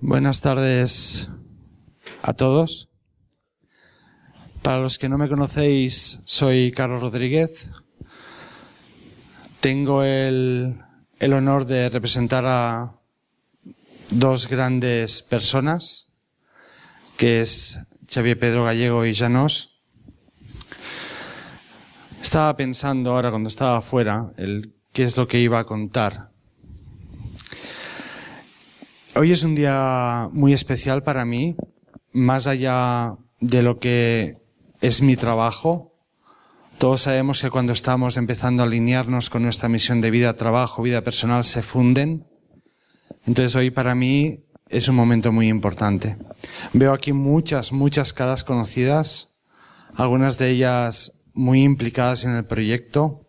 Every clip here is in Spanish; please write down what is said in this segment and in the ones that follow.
Buenas tardes a todos. Para los que no me conocéis, soy Carlos Rodríguez. Tengo el, honor de representar a dos grandes personas, que es Xavier Pedro Gallego y Janos. Estaba pensando ahora cuando estaba afuera el qué es lo que iba a contar Hoy es un día muy especial para mí, más allá de lo que es mi trabajo. Todos sabemos que cuando estamos empezando a alinearnos con nuestra misión de vida, trabajo, vida personal, se funden. Entonces hoy para mí es un momento muy importante. Veo aquí muchas, muchas caras conocidas, algunas de ellas muy implicadas en el proyecto.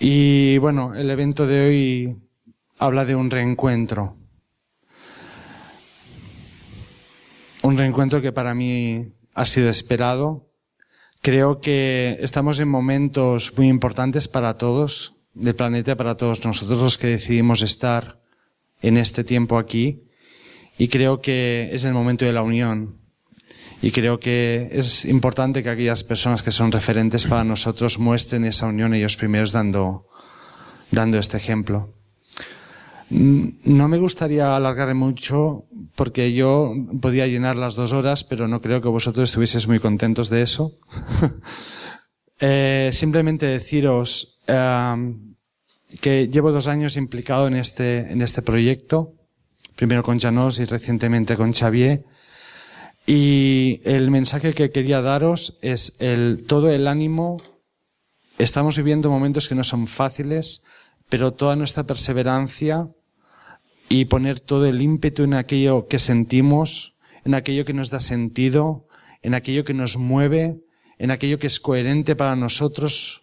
Y bueno, el evento de hoy habla de un reencuentro. un reencuentro que para mí ha sido esperado. Creo que estamos en momentos muy importantes para todos, del planeta, para todos nosotros los que decidimos estar en este tiempo aquí. Y creo que es el momento de la unión. Y creo que es importante que aquellas personas que son referentes para nosotros muestren esa unión ellos primeros dando, dando este ejemplo. Mm, no me gustaría alargarme mucho porque yo podía llenar las dos horas, pero no creo que vosotros estuvieseis muy contentos de eso. Eh, simplemente deciros ehm, que llevo dos años implicado en este, en este proyecto, primero con Janos y recientemente con Xavier. Y el mensaje que quería daros es el, todo el ánimo. Estamos viviendo momentos que no son fáciles, pero toda nuestra perseverancia y poner todo el ímpetu en aquello que sentimos, en aquello que nos da sentido, en aquello que nos mueve, en aquello que es coherente para nosotros.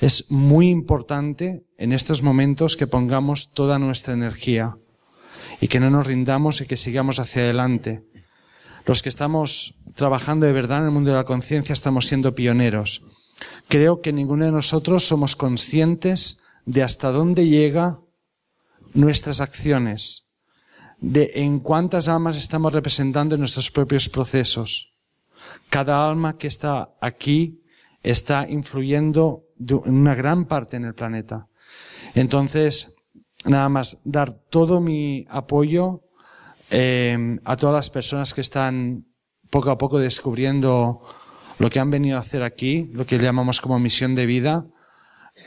Es muy importante en estos momentos que pongamos toda nuestra energía y que no nos rindamos y que sigamos hacia adelante. Los que estamos trabajando de verdad en el mundo de la conciencia estamos siendo pioneros. Creo que ninguno de nosotros somos conscientes de hasta dónde llega nuestras acciones, de en cuántas almas estamos representando en nuestros propios procesos. Cada alma que está aquí está influyendo ...en una gran parte en el planeta. Entonces, nada más, dar todo mi apoyo eh, a todas las personas que están poco a poco descubriendo lo que han venido a hacer aquí, lo que llamamos como misión de vida,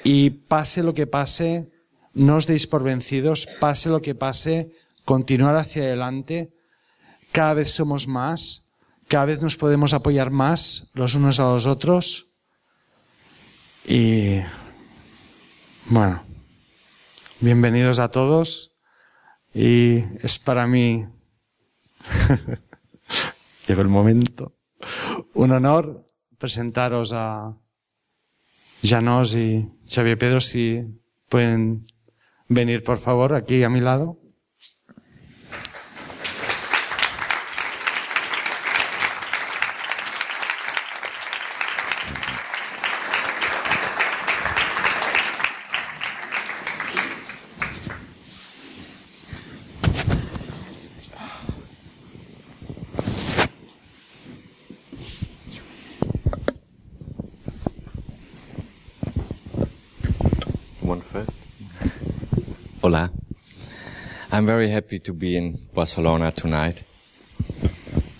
y pase lo que pase, no os deis por vencidos, pase lo que pase, continuar hacia adelante, cada vez somos más, cada vez nos podemos apoyar más los unos a los otros y bueno, bienvenidos a todos y es para mí, llegó el momento, un honor presentaros a Janos y Xavier Pedro si pueden venir por favor aquí a mi lado.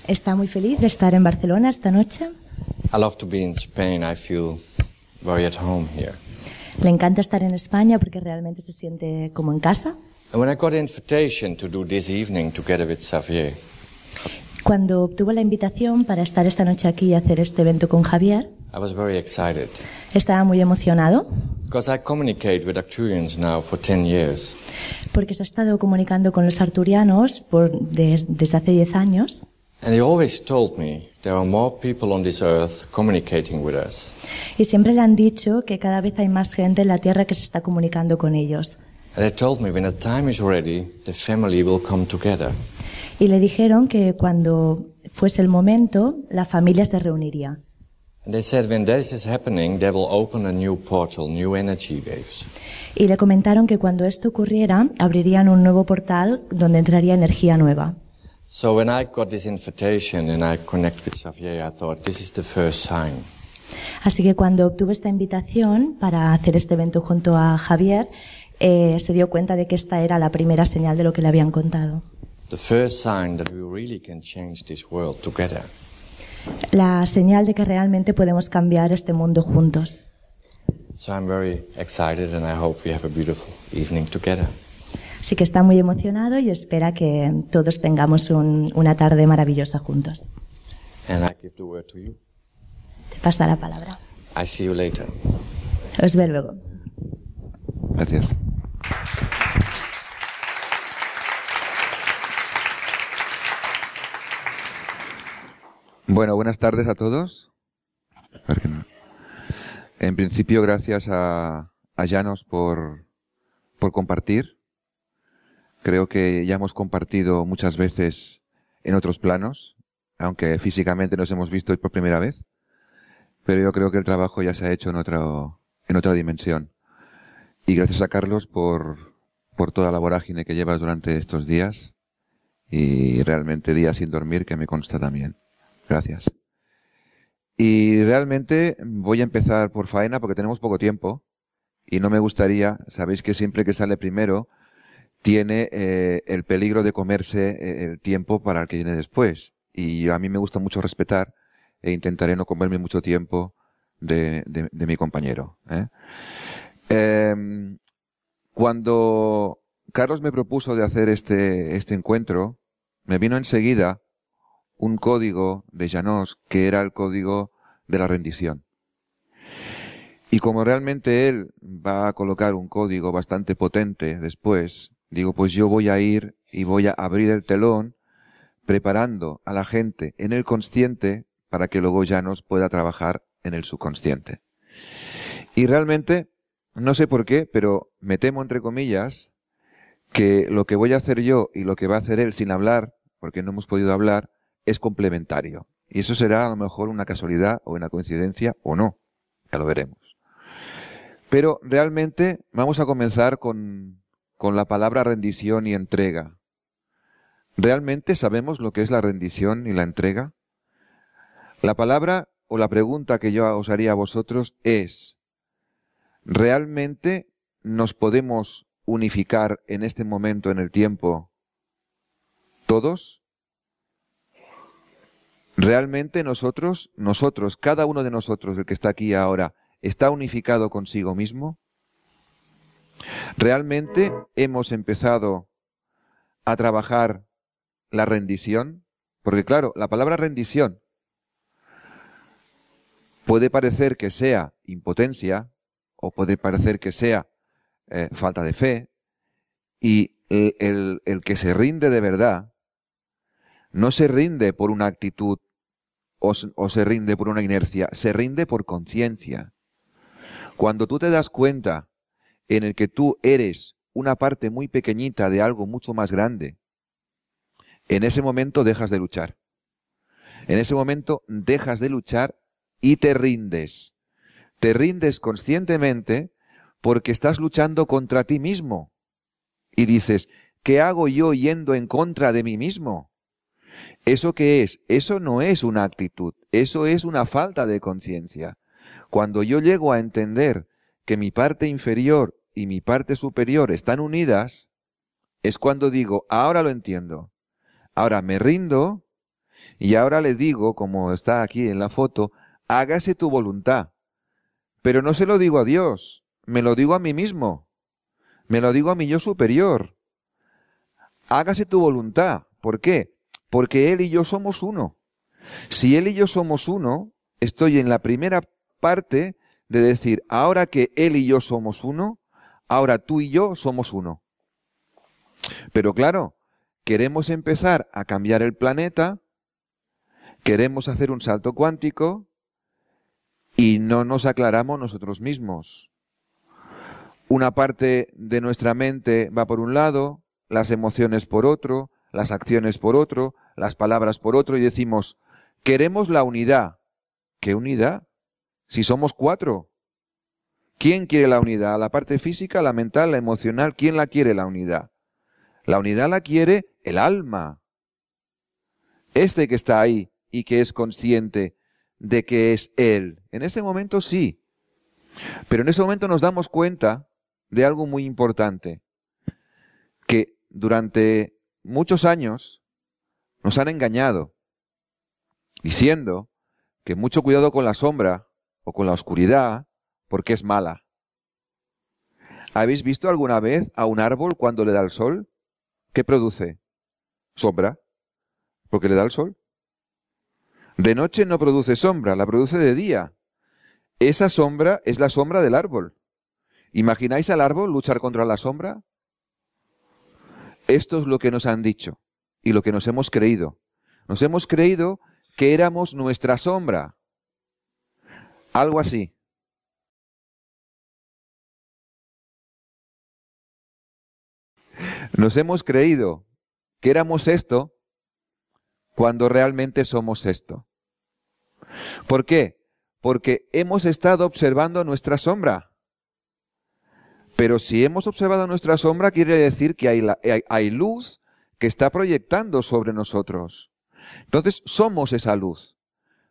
Está muy feliz de estar en Barcelona esta noche. Le encanta estar en España porque realmente se siente como en casa. Cuando obtuvo la invitación para estar esta noche aquí y hacer este evento con Javier. Estaba muy emocionado. Because I communicate with Arcturians now for 10 years. Porque se ha estado comunicando con los arturianos por, de, desde hace 10 años. And he always told me there are more people on this earth communicating with us. Y siempre le han dicho que cada vez hay más gente en la tierra que se está comunicando con ellos. And they told me when the time is ready, the family will come together. Y le dijeron que cuando fuese el momento, la familia se reuniría. Y le comentaron que cuando esto ocurriera, abrirían un nuevo portal donde entraría energía nueva. Así que cuando obtuve esta invitación para hacer este evento junto a Javier, eh, se dio cuenta de que esta era la primera señal de lo que le habían contado. The first sign that we really can change this world together la señal de que realmente podemos cambiar este mundo juntos. Así que está muy emocionado y espera que todos tengamos una tarde maravillosa juntos. Te pasa la palabra. Nos see Os veo luego. Gracias. Bueno, buenas tardes a todos. En principio, gracias a, a Llanos por, por compartir. Creo que ya hemos compartido muchas veces en otros planos, aunque físicamente nos hemos visto por primera vez. Pero yo creo que el trabajo ya se ha hecho en, otro, en otra dimensión. Y gracias a Carlos por, por toda la vorágine que llevas durante estos días y realmente días sin dormir que me consta también. Gracias. Y realmente voy a empezar por faena porque tenemos poco tiempo y no me gustaría, sabéis que siempre que sale primero tiene eh, el peligro de comerse eh, el tiempo para el que viene después. Y a mí me gusta mucho respetar e intentaré no comerme mucho tiempo de, mi compañero. ¿eh? Em, cuando Carlos me propuso de hacer este, este encuentro, me vino enseguida un código de Janos, que era el código de la rendición. Y como realmente él va a colocar un código bastante potente después, digo, pues yo voy a ir y voy a abrir el telón preparando a la gente en el consciente para que luego Janos pueda trabajar en el subconsciente. Y realmente, no sé por qué, pero me temo entre comillas que lo que voy a hacer yo y lo que va a hacer él sin hablar, porque no hemos podido hablar, es complementario. Y eso será a lo mejor una casualidad o una coincidencia o no. Ya lo veremos. Pero realmente vamos a comenzar con, la palabra rendición y entrega. ¿Realmente sabemos lo que es la rendición y la entrega? La palabra o la pregunta que yo os haría a vosotros es, ¿realmente nos podemos unificar en este momento en el tiempo todos? Realmente nosotros, nosotros, cada uno de nosotros, el que está aquí ahora, está unificado consigo mismo. Realmente hemos empezado a trabajar la rendición, porque claro, la palabra rendición puede parecer que sea impotencia o puede parecer que sea eh, falta de fe, y el que se rinde de verdad no se rinde por una actitud o, se rinde por una inercia, se rinde por conciencia. Cuando tú te das cuenta en el que tú eres una parte muy pequeñita de algo mucho más grande, en ese momento dejas de luchar. En ese momento dejas de luchar y te rindes. Te rindes conscientemente porque estás luchando contra ti mismo. Y dices, ¿qué hago yo yendo en contra de mí mismo? ¿Eso qué es? Eso no es una actitud, eso es una falta de conciencia. Cuando yo llego a entender que mi parte inferior y mi parte superior están unidas, es cuando digo, ahora lo entiendo, ahora me rindo y ahora le digo, como está aquí en la foto, hágase tu voluntad. Pero no se lo digo a Dios, me lo digo a mí mismo, me lo digo a mi yo superior. Hágase tu voluntad. ¿Por qué? porque Él y yo somos uno. Si Él y yo somos uno, estoy en la primera parte de decir, ahora que Él y yo somos uno, ahora tú y yo somos uno. Pero claro, queremos empezar a cambiar el planeta, queremos hacer un salto cuántico y no nos aclaramos nosotros mismos. Una parte de nuestra mente va por un lado, las emociones por otro, las acciones por otro, las palabras por otro, y decimos, queremos la unidad. ¿Qué unidad? Si somos cuatro. ¿Quién quiere la unidad? ¿La parte física, la mental, la emocional? ¿Quién la quiere la unidad? La unidad la quiere el alma. Este que está ahí y que es consciente de que es Él. En ese momento sí. Pero en ese momento nos damos cuenta de algo muy importante. Que durante muchos años nos han engañado, diciendo que mucho cuidado con la sombra o con la oscuridad, porque es mala. ¿Habéis visto alguna vez a un árbol cuando le da el sol? ¿Qué produce? Sombra, porque le da el sol. De noche no produce sombra, la produce de día. Esa sombra es la sombra del árbol. ¿Imagináis al árbol luchar contra la sombra? Esto es lo que nos han dicho y lo que nos hemos creído. Nos hemos creído que éramos nuestra sombra. Algo así. Nos hemos creído que éramos esto cuando realmente somos esto. ¿Por qué? Porque hemos estado observando nuestra sombra. Pero si hemos observado nuestra sombra, quiere decir que hay, luz que está proyectando sobre nosotros. Entonces somos esa luz.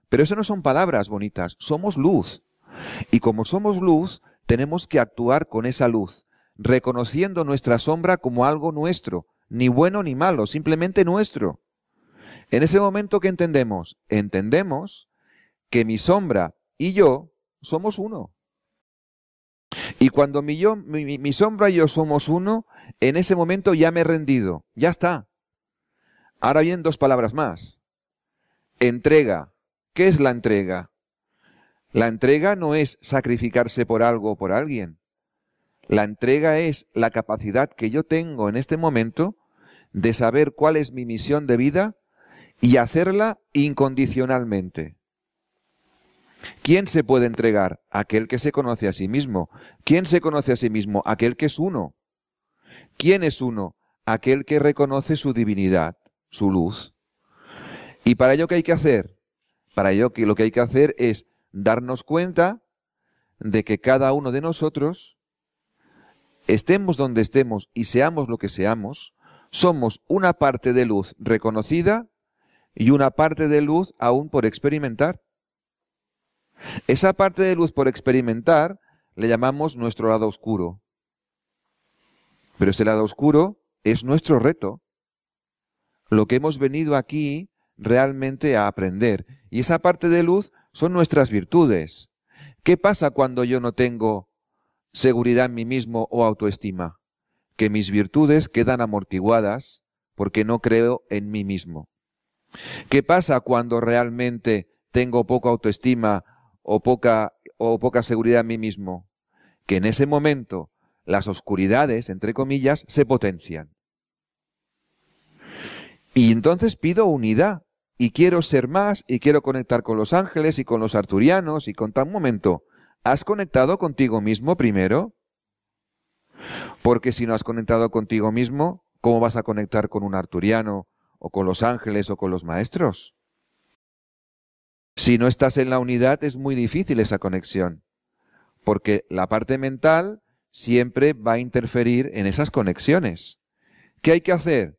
Pero eso no son palabras bonitas, somos luz. Y como somos luz, tenemos que actuar con esa luz, reconociendo nuestra sombra como algo nuestro, ni bueno ni malo, simplemente nuestro. En ese momento que entendemos, entendemos que mi sombra y yo somos uno. Y cuando mi, yo, mi, sombra y yo somos uno, en ese momento ya me he rendido, ya está. Ahora bien, dos palabras más. Entrega. ¿Qué es la entrega? La entrega no es sacrificarse por algo o por alguien. La entrega es la capacidad que yo tengo en este momento de saber cuál es mi misión de vida y hacerla incondicionalmente. ¿Quién se puede entregar? Aquel que se conoce a sí mismo. ¿Quién se conoce a sí mismo? Aquel que es uno. ¿Quién es uno? Aquel que reconoce su divinidad, su luz. ¿Y para ello qué hay que hacer? Para ello que lo que hay que hacer es darnos cuenta de que cada uno de nosotros, estemos donde estemos y seamos lo que seamos, somos una parte de luz reconocida y una parte de luz aún por experimentar. Esa parte de luz por experimentar le llamamos nuestro lado oscuro. Pero ese lado oscuro es nuestro reto. Lo que hemos venido aquí realmente a aprender. Y esa parte de luz son nuestras virtudes. ¿Qué pasa cuando yo no tengo seguridad en mí mismo o autoestima? Que mis virtudes quedan amortiguadas porque no creo en mí mismo. ¿Qué pasa cuando realmente tengo poca autoestima o poca, o poca seguridad en mí mismo, que en ese momento las oscuridades, entre comillas, se potencian. Y entonces pido unidad y quiero ser más y quiero conectar con los ángeles y con los arturianos y con tal momento. ¿Has conectado contigo mismo primero? Porque si no has conectado contigo mismo, ¿cómo vas a conectar con un arturiano o con los ángeles o con los maestros? Si no estás en la unidad es muy difícil esa conexión, porque la parte mental siempre va a interferir en esas conexiones. ¿Qué hay que hacer?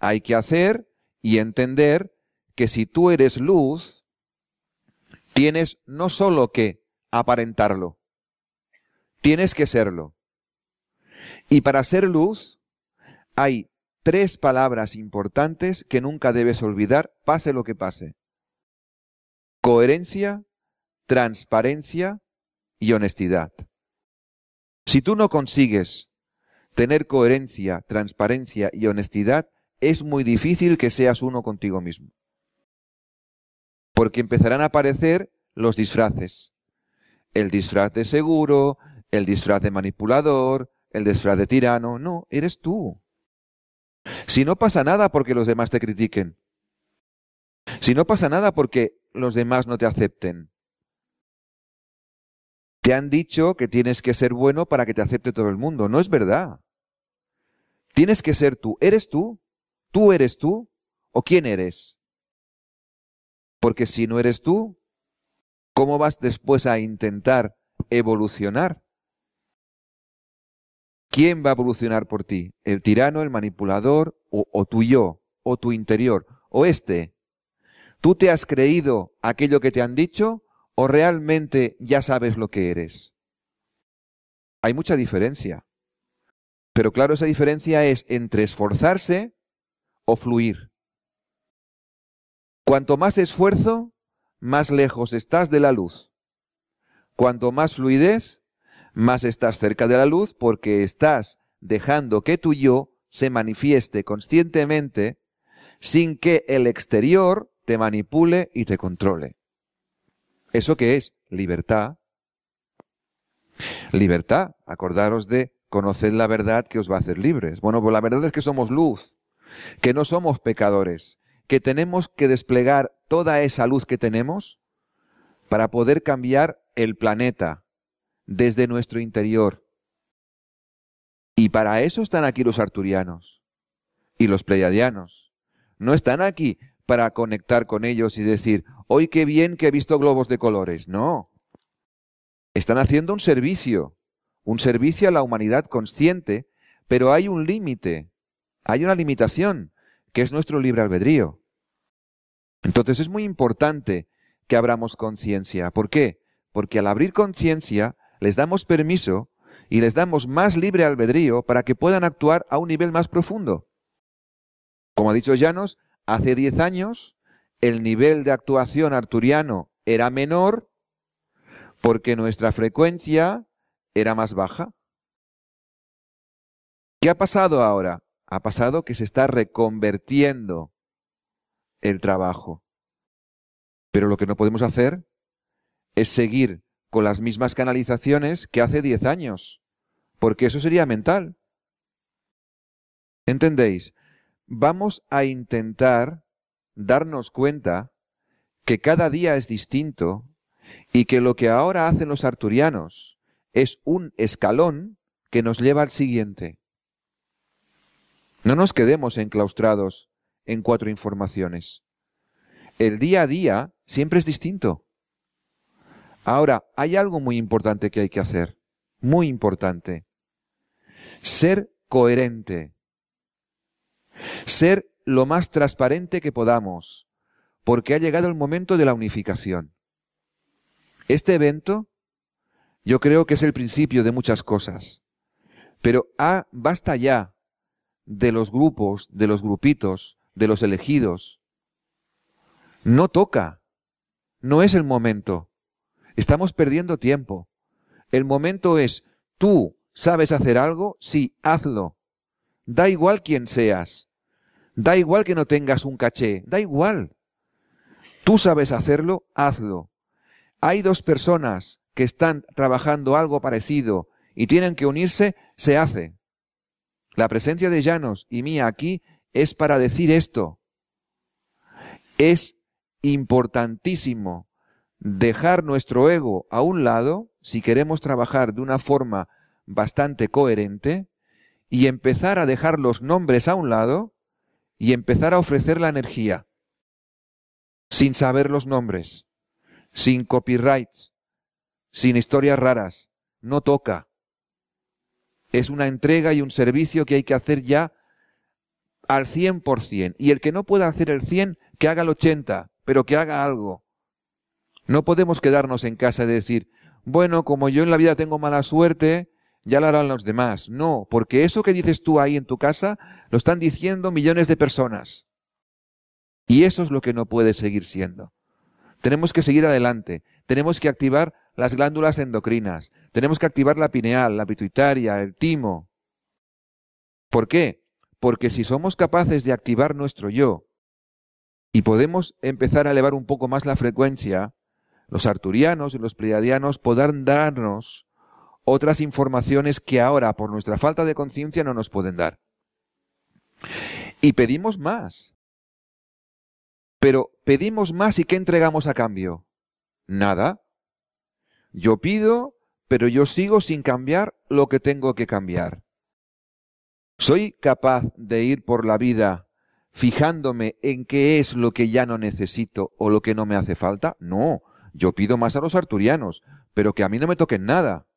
Hay que hacer y entender que si tú eres luz, tienes no solo que aparentarlo, tienes que serlo. Y para ser luz hay tres palabras importantes que nunca debes olvidar, pase lo que pase coherencia, transparencia y honestidad. Si tú no consigues tener coherencia, transparencia y honestidad, es muy difícil que seas uno contigo mismo. Porque empezarán a aparecer los disfraces. El disfraz de seguro, el disfraz de manipulador, el disfraz de tirano. No, eres tú. Si no pasa nada porque los demás te critiquen. Si no pasa nada porque los demás no te acepten. Te han dicho que tienes que ser bueno para que te acepte todo el mundo. No es verdad. Tienes que ser tú. ¿Eres tú? ¿Tú eres tú? ¿O quién eres? Porque si no eres tú, ¿cómo vas después a intentar evolucionar? ¿Quién va a evolucionar por ti? ¿El tirano, el manipulador, o, tú, tu yo, o tu interior, o este? ¿Tú te has creído aquello que te han dicho o realmente ya sabes lo que eres? Hay mucha diferencia. Pero claro, esa diferencia es entre esforzarse o fluir. Cuanto más esfuerzo, más lejos estás de la luz. Cuanto más fluidez, más estás cerca de la luz porque estás dejando que tu yo se manifieste conscientemente sin que el exterior te manipule y te controle. ¿Eso qué es? Libertad. Libertad. Acordaros de conocer la verdad que os va a hacer libres. Bueno, pues la verdad es que somos luz, que no somos pecadores, que tenemos que desplegar toda esa luz que tenemos para poder cambiar el planeta desde nuestro interior. Y para eso están aquí los arturianos y los pleiadianos. No están aquí para conectar con ellos y decir, hoy qué bien que he visto globos de colores. No. Están haciendo un servicio, un servicio a la humanidad consciente, pero hay un límite, hay una limitación, que es nuestro libre albedrío. Entonces es muy importante que abramos conciencia. ¿Por qué? Porque al abrir conciencia les damos permiso y les damos más libre albedrío para que puedan actuar a un nivel más profundo. Como ha dicho Llanos, hace 10 años el nivel de actuación arturiano era menor porque nuestra frecuencia era más baja. ¿Qué ha pasado ahora? Ha pasado que se está reconvertiendo el trabajo. Pero lo que no podemos hacer es seguir con las mismas canalizaciones que hace 10 años, porque eso sería mental. ¿Entendéis? vamos a intentar darnos cuenta que cada día es distinto y que lo que ahora hacen los arturianos es un escalón que nos lleva al siguiente. No nos quedemos enclaustrados en cuatro informaciones. El día a día siempre es distinto. Ahora, hay algo muy importante que hay que hacer, muy importante. Ser coherente ser lo más transparente que podamos, porque ha llegado el momento de la unificación. Este evento yo creo que es el principio de muchas cosas, pero ah, basta ya de los grupos, de los grupitos, de los elegidos. No toca, no es el momento. Estamos perdiendo tiempo. El momento es, tú sabes hacer algo, sí, hazlo. Da igual quién seas, Da igual que no tengas un caché, da igual. Tú sabes hacerlo, hazlo. Hay dos personas que están trabajando algo parecido y tienen que unirse, se hace. La presencia de Llanos y mía aquí es para decir esto. Es importantísimo dejar nuestro ego a un lado si queremos trabajar de una forma bastante coherente y empezar a dejar los nombres a un lado y empezar a ofrecer la energía, sin saber los nombres, sin copyrights, sin historias raras, no toca. Es una entrega y un servicio que hay que hacer ya al 100%. Y el que no pueda hacer el 100, que haga el 80, pero que haga algo. No podemos quedarnos en casa y decir, bueno, como yo en la vida tengo mala suerte, ya lo harán los demás. No, porque eso que dices tú ahí en tu casa lo están diciendo millones de personas. Y eso es lo que no puede seguir siendo. Tenemos que seguir adelante, tenemos que activar las glándulas endocrinas, tenemos que activar la pineal, la pituitaria, el timo. ¿Por qué? Porque si somos capaces de activar nuestro yo y podemos empezar a elevar un poco más la frecuencia, los arturianos y los pleiadianos podrán darnos otras informaciones que ahora, por nuestra falta de conciencia, no nos pueden dar. Y pedimos más. Pero pedimos más y ¿qué entregamos a cambio? Nada. Yo pido, pero yo sigo sin cambiar lo que tengo que cambiar. ¿Soy capaz de ir por la vida fijándome en qué es lo que ya no necesito o lo que no me hace falta? No, yo pido más a los arturianos, pero que a mí no me toquen nada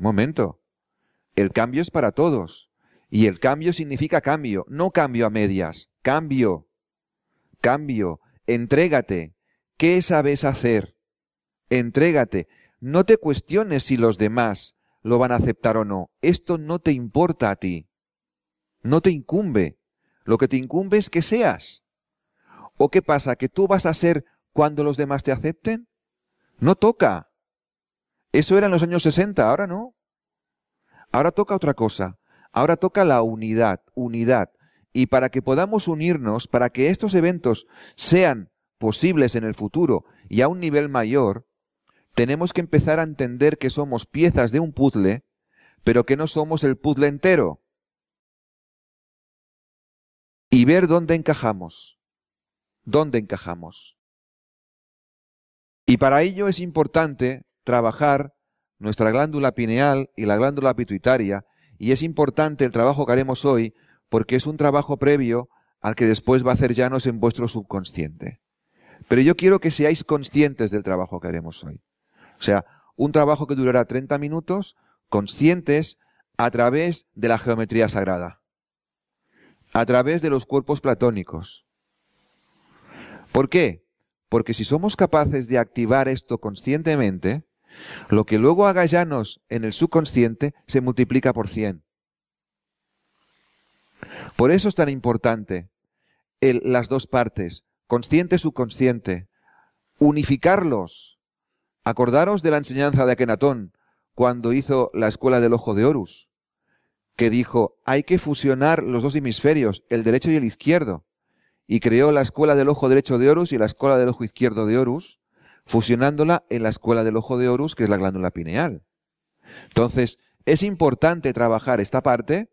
momento. El cambio es para todos. Y el cambio significa cambio, no cambio a medias, cambio. Cambio, entrégate. ¿Qué sabes hacer? Entrégate. No te cuestiones si los demás lo van a aceptar o no. Esto no te importa a ti. No te incumbe. Lo que te incumbe es que seas. ¿O qué pasa? ¿Que tú vas a ser cuando los demás te acepten? No toca. Eso era en los años 60, ahora no. Ahora toca otra cosa. Ahora toca la unidad, unidad. Y para que podamos unirnos, para que estos eventos sean posibles en el futuro y a un nivel mayor, tenemos que empezar a entender que somos piezas de un puzzle, pero que no somos el puzzle entero. Y ver dónde encajamos. ¿Dónde encajamos? Y para ello es importante trabajar nuestra glándula pineal y la glándula pituitaria, y es importante el trabajo que haremos hoy porque es un trabajo previo al que después va a hacer llanos en vuestro subconsciente. Pero yo quiero que seáis conscientes del trabajo que haremos hoy. O sea, un trabajo que durará 30 minutos, conscientes a través de la geometría sagrada, a través de los cuerpos platónicos. ¿Por qué? Porque si somos capaces de activar esto conscientemente, lo que luego haga Llanos en el subconsciente se multiplica por 100. Por eso es tan importante las dos partes, consciente subconsciente, unificarlos. Acordaros de la enseñanza de Akenatón cuando hizo la escuela del ojo de Horus, que dijo, hay que fusionar los dos hemisferios, el derecho y el izquierdo, y creó la escuela del ojo derecho de Horus y la escuela del ojo izquierdo de Horus, fusionándola en la escuela del ojo de Horus, que es la glándula pineal. Entonces, es importante trabajar esta parte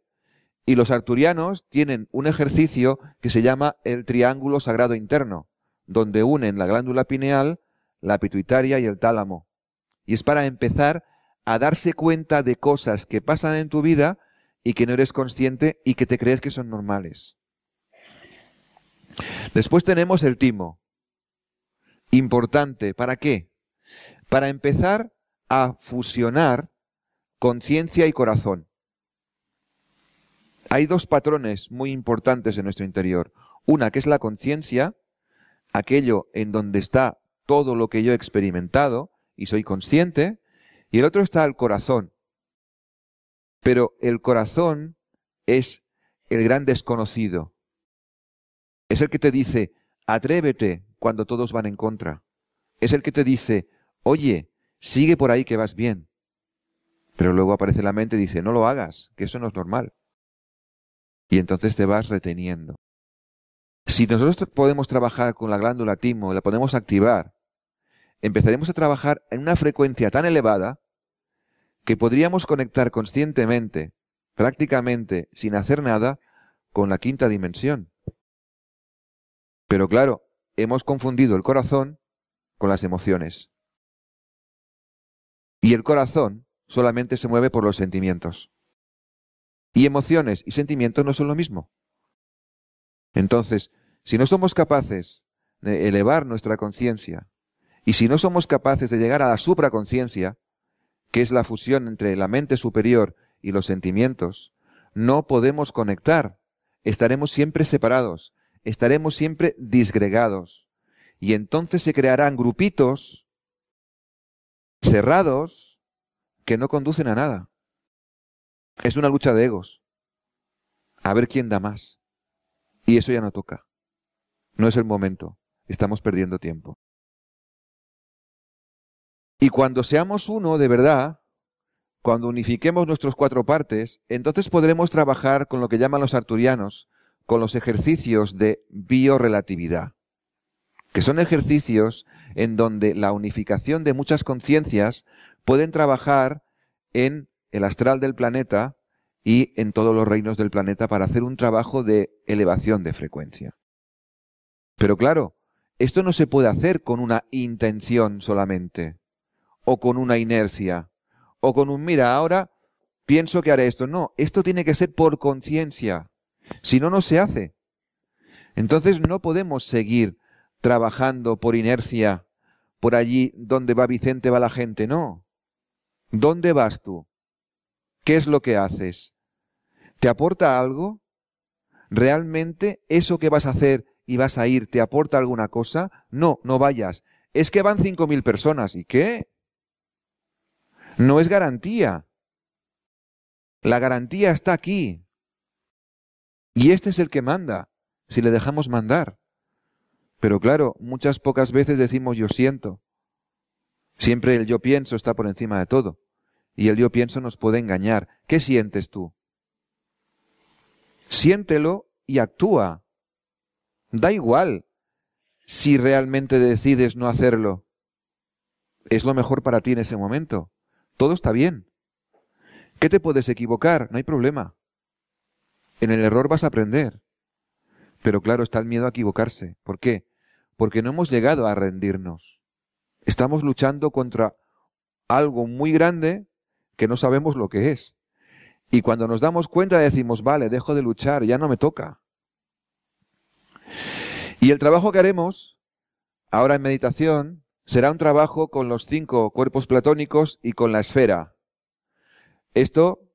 y los arturianos tienen un ejercicio que se llama el triángulo sagrado interno, donde unen la glándula pineal, la pituitaria y el tálamo. Y es para empezar a darse cuenta de cosas que pasan en tu vida y que no eres consciente y que te crees que son normales. Después tenemos el timo, importante. ¿Para qué? Para empezar a fusionar conciencia y corazón. Hay dos patrones muy importantes en nuestro interior. Una que es la conciencia, aquello en donde está todo lo que yo he experimentado y soy consciente, y el otro está el corazón. Pero el corazón es el gran desconocido. Es el que te dice, atrévete, cuando todos van en contra. Es el que te dice, oye, sigue por ahí que vas bien. Pero luego aparece la mente y dice, no lo hagas, que eso no es normal. Y entonces te vas reteniendo. Si nosotros podemos trabajar con la glándula timo, la podemos activar, empezaremos a trabajar en una frecuencia tan elevada que podríamos conectar conscientemente, prácticamente sin hacer nada, con la quinta dimensión. Pero claro, hemos confundido el corazón con las emociones. Y el corazón solamente se mueve por los sentimientos. Y emociones y sentimientos no son lo mismo. Entonces, si no somos capaces de elevar nuestra conciencia, y si no somos capaces de llegar a la supraconciencia, que es la fusión entre la mente superior y los sentimientos, no podemos conectar, estaremos siempre separados, estaremos siempre disgregados. Y entonces se crearán grupitos cerrados que no conducen a nada. Es una lucha de egos. A ver quién da más. Y eso ya no toca. No es el momento. Estamos perdiendo tiempo. Y cuando seamos uno de verdad, cuando unifiquemos nuestros cuatro partes, entonces podremos trabajar con lo que llaman los arturianos con los ejercicios de biorelatividad, que son ejercicios en donde la unificación de muchas conciencias pueden trabajar en el astral del planeta y en todos los reinos del planeta para hacer un trabajo de elevación de frecuencia. Pero claro, esto no se puede hacer con una intención solamente, o con una inercia, o con un mira, ahora pienso que haré esto. No, esto tiene que ser por conciencia. Si no, no se hace. Entonces no podemos seguir trabajando por inercia, por allí donde va Vicente va la gente, no. ¿Dónde vas tú? ¿Qué es lo que haces? ¿Te aporta algo? ¿Realmente eso que vas a hacer y vas a ir te aporta alguna cosa? No, no vayas. Es que van 5.000 personas. ¿Y qué? No es garantía. La garantía está aquí. Y este es el que manda, si le dejamos mandar. Pero claro, muchas pocas veces decimos yo siento. Siempre el yo pienso está por encima de todo. Y el yo pienso nos puede engañar. ¿Qué sientes tú? Siéntelo y actúa. Da igual si realmente decides no hacerlo. Es lo mejor para ti en ese momento. Todo está bien. ¿Qué te puedes equivocar? No hay problema. En el error vas a aprender. Pero claro, está el miedo a equivocarse. ¿Por qué? Porque no hemos llegado a rendirnos. Estamos luchando contra algo muy grande que no sabemos lo que es. Y cuando nos damos cuenta decimos, vale, dejo de luchar, ya no me toca. Y el trabajo que haremos ahora en meditación será un trabajo con los cinco cuerpos platónicos y con la esfera. Esto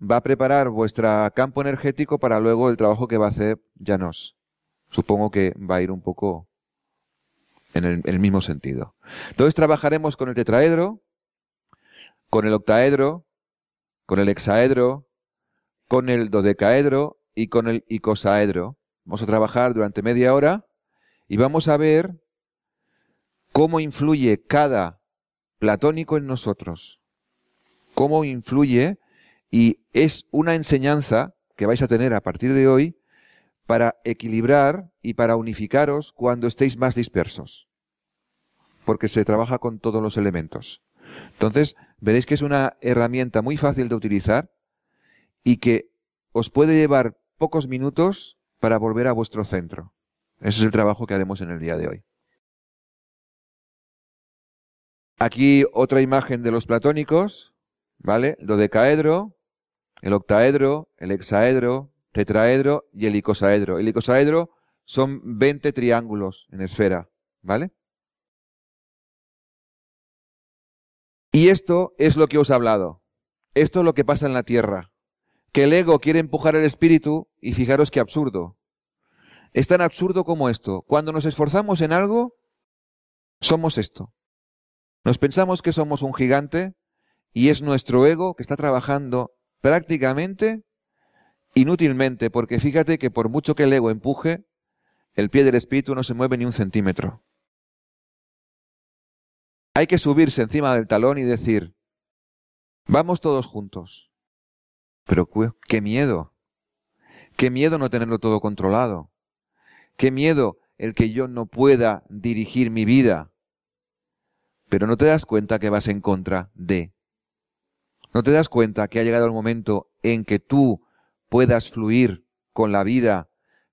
va a preparar vuestro campo energético para luego el trabajo que va a hacer Janos. Supongo que va a ir un poco en el, en el mismo sentido. Entonces trabajaremos con el tetraedro, con el octaedro, con el hexaedro, con el dodecaedro y con el icosaedro. Vamos a trabajar durante media hora y vamos a ver cómo influye cada platónico en nosotros, cómo influye y es una enseñanza que vais a tener a partir de hoy para equilibrar y para unificaros cuando estéis más dispersos. Porque se trabaja con todos los elementos. Entonces, veréis que es una herramienta muy fácil de utilizar y que os puede llevar pocos minutos para volver a vuestro centro. Ese es el trabajo que haremos en el día de hoy. Aquí otra imagen de los platónicos, ¿vale? lo de caedro el octaedro, el hexaedro, tetraedro y el icosaedro. El icosaedro son 20 triángulos en esfera, ¿vale? Y esto es lo que os he hablado. Esto es lo que pasa en la Tierra. Que el ego quiere empujar el espíritu y fijaros qué absurdo. Es tan absurdo como esto. Cuando nos esforzamos en algo, somos esto. Nos pensamos que somos un gigante y es nuestro ego que está trabajando prácticamente inútilmente, porque fíjate que por mucho que el ego empuje, el pie del espíritu no se mueve ni un centímetro. Hay que subirse encima del talón y decir, vamos todos juntos. Pero qué miedo. Qué miedo no tenerlo todo controlado. Qué miedo el que yo no pueda dirigir mi vida. Pero no te das cuenta que vas en contra de ¿No te das cuenta que ha llegado el momento en que tú puedas fluir con la vida,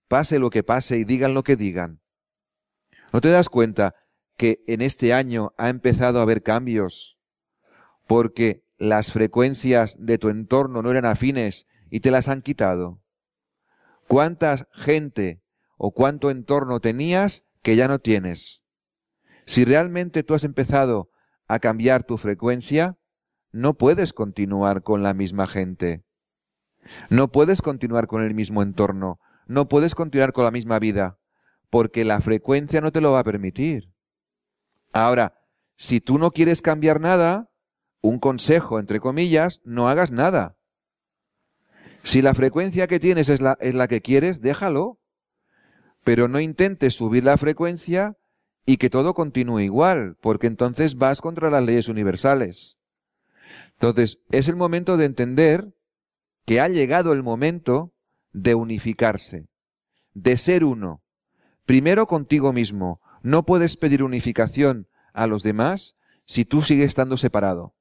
pase lo que pase y digan lo que digan? ¿No te das cuenta que en este año ha empezado a haber cambios? Porque las frecuencias de tu entorno no eran afines y te las han quitado. ¿Cuánta gente o cuánto entorno tenías que ya no tienes? Si realmente tú has empezado a cambiar tu frecuencia, no puedes continuar con la misma gente, no puedes continuar con el mismo entorno, no puedes continuar con la misma vida, porque la frecuencia no te lo va a permitir. Ahora, si tú no quieres cambiar nada, un consejo, entre comillas, no hagas nada. Si la frecuencia que tienes es la, que quieres, déjalo. Pero no intentes subir la frecuencia y que todo continúe igual, porque entonces vas contra las leyes universales. Entonces, es el momento de entender que ha llegado el momento de unificarse, de ser uno. Primero contigo mismo. No puedes pedir unificación a los demás si tú sigues estando separado.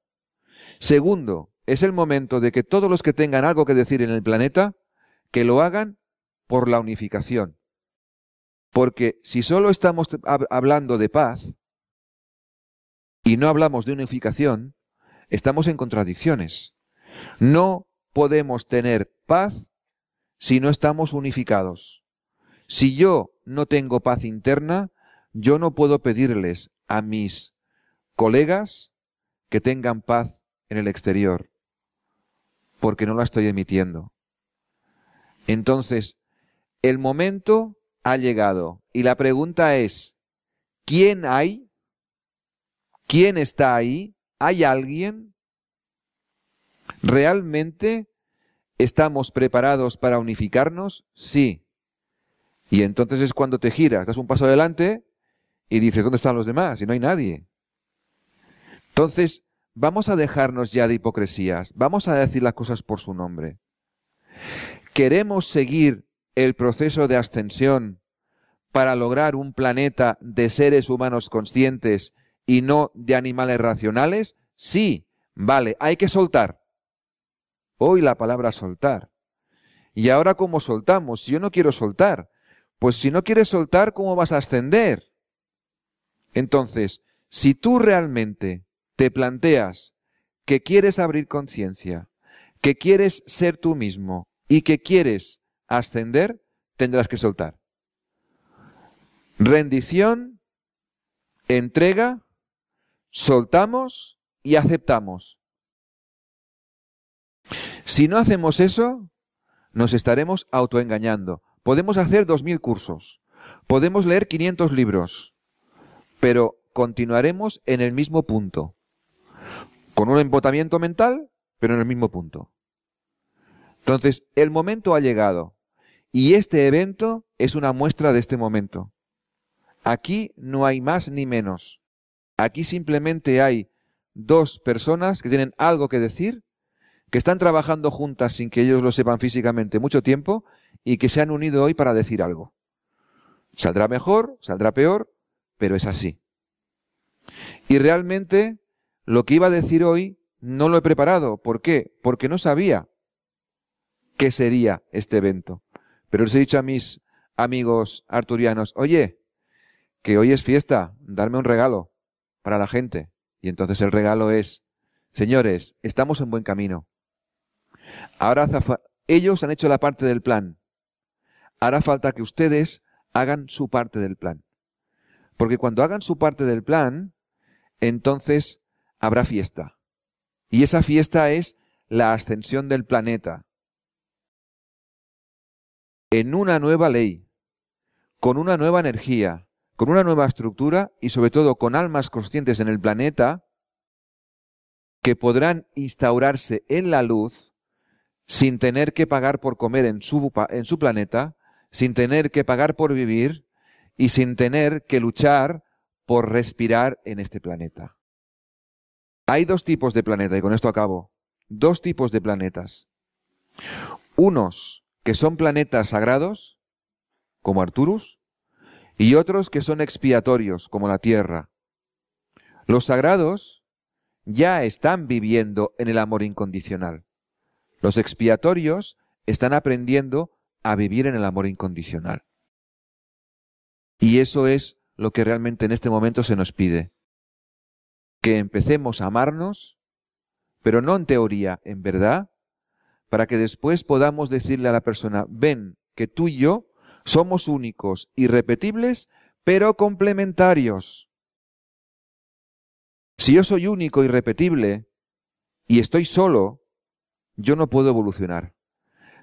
Segundo, es el momento de que todos los que tengan algo que decir en el planeta, que lo hagan por la unificación. Porque si solo estamos hablando de paz y no hablamos de unificación, estamos en contradicciones. No podemos tener paz si no estamos unificados. Si yo no tengo paz interna, yo no puedo pedirles a mis colegas que tengan paz en el exterior, porque no la estoy emitiendo. Entonces, el momento ha llegado y la pregunta es, ¿quién hay? ¿Quién está ahí? ¿Hay alguien? ¿Realmente estamos preparados para unificarnos? Sí. Y entonces es cuando te giras, das un paso adelante y dices, ¿dónde están los demás? Y no hay nadie. Entonces, vamos a dejarnos ya de hipocresías, vamos a decir las cosas por su nombre. ¿Queremos seguir el proceso de ascensión para lograr un planeta de seres humanos conscientes y no de animales racionales? Sí, vale, hay que soltar. Hoy la palabra soltar. ¿Y ahora cómo soltamos? Si yo no quiero soltar, pues si no quieres soltar, ¿cómo vas a ascender? Entonces, si tú realmente te planteas que quieres abrir conciencia, que quieres ser tú mismo y que quieres ascender, tendrás que soltar. Rendición, entrega soltamos y aceptamos. Si no hacemos eso, nos estaremos autoengañando. Podemos hacer 2.000 cursos, podemos leer 500 libros, pero continuaremos en el mismo punto, con un embotamiento mental, pero en el mismo punto. Entonces, el momento ha llegado y este evento es una muestra de este momento. Aquí no hay más ni menos. Aquí simplemente hay dos personas que tienen algo que decir, que están trabajando juntas sin que ellos lo sepan físicamente mucho tiempo y que se han unido hoy para decir algo. Saldrá mejor, saldrá peor, pero es así. Y realmente lo que iba a decir hoy no lo he preparado. ¿Por qué? Porque no sabía qué sería este evento. Pero les he dicho a mis amigos arturianos, oye, que hoy es fiesta, darme un regalo para la gente. Y entonces el regalo es, señores, estamos en buen camino. Ahora ellos han hecho la parte del plan. Hará falta que ustedes hagan su parte del plan. Porque cuando hagan su parte del plan, entonces habrá fiesta. Y esa fiesta es la ascensión del planeta. En una nueva ley, con una nueva energía, con una nueva estructura y sobre todo con almas conscientes en el planeta que podrán instaurarse en la luz sin tener que pagar por comer en su, planeta, sin tener que pagar por vivir y sin tener que luchar por respirar en este planeta. Hay dos tipos de planeta, y con esto acabo, dos tipos de planetas. Unos que son planetas sagrados, como Arturus, y otros que son expiatorios, como la tierra. Los sagrados ya están viviendo en el amor incondicional. Los expiatorios están aprendiendo a vivir en el amor incondicional. Y eso es lo que realmente en este momento se nos pide. Que empecemos a amarnos, pero no en teoría, en verdad, para que después podamos decirle a la persona, ven, que tú y yo somos únicos, irrepetibles, pero complementarios. Si yo soy único, irrepetible, y estoy solo, yo no puedo evolucionar.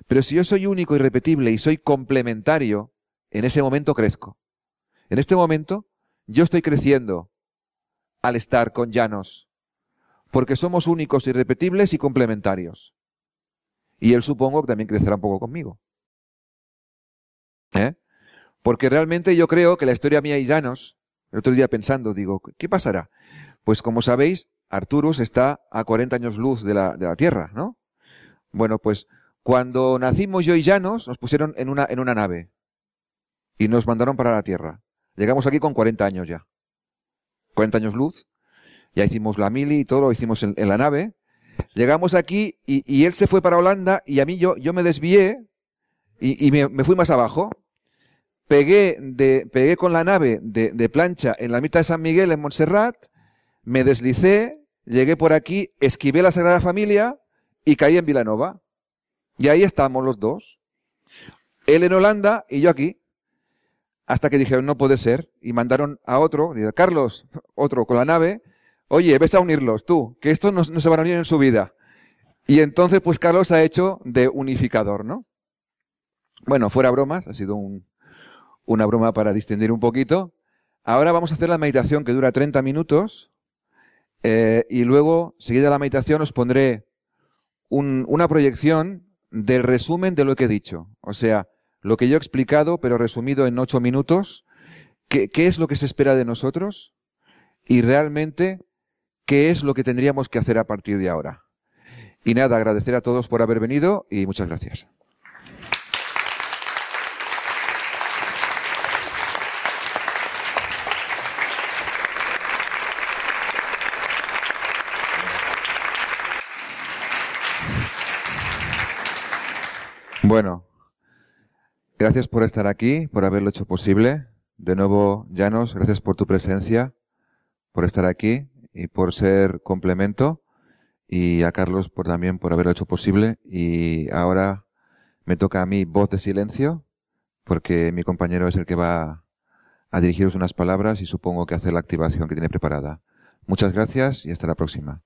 Pero si yo soy único, irrepetible y soy complementario, en ese momento crezco. En este momento yo estoy creciendo al estar con Llanos, porque somos únicos, irrepetibles y complementarios. Y él supongo que también crecerá un poco conmigo. ¿Eh? Porque realmente yo creo que la historia mía y Llanos, el otro día pensando, digo, ¿qué pasará? Pues como sabéis, Arturus está a 40 años luz de la, de la Tierra, ¿no? Bueno, pues cuando nacimos yo y Llanos, nos pusieron en una, en una nave y nos mandaron para la Tierra. Llegamos aquí con 40 años ya. 40 años luz. Ya hicimos la mili y todo lo hicimos en, la nave. Llegamos aquí y, él se fue para Holanda y a mí yo, yo me desvié y, me, me fui más abajo pegué, de, con la nave de, plancha en la mitad de San Miguel, en Montserrat, me deslicé, llegué por aquí, esquivé la Sagrada Familia y caí en Vilanova. Y ahí estamos los dos. Él en Holanda y yo aquí. Hasta que dijeron, no puede ser. Y mandaron a otro, Carlos, otro con la nave. Oye, ves a unirlos tú, que estos no, no, se van a unir en su vida. Y entonces, pues Carlos ha hecho de unificador, ¿no? Bueno, fuera bromas, ha sido un, una broma para distender un poquito. Ahora vamos a hacer la meditación que dura 30 minutos eh, y luego, seguida la meditación, os pondré una proyección del resumen de lo que he dicho. O sea, lo que yo he explicado, pero resumido en 8 minutos, qué es lo que se espera de nosotros y realmente qué es lo que tendríamos que hacer a partir de ahora. Y nada, agradecer a todos por haber venido y muchas gracias. Bueno, gracias por estar aquí, por haberlo hecho posible. De nuevo, Llanos, gracias por tu presencia, por estar aquí y por ser complemento. Y a Carlos por también por haberlo hecho posible. Y ahora me toca a mí voz de silencio, porque mi compañero es el que va a dirigiros unas palabras y supongo que hacer la activación que tiene preparada. Muchas gracias y hasta la próxima.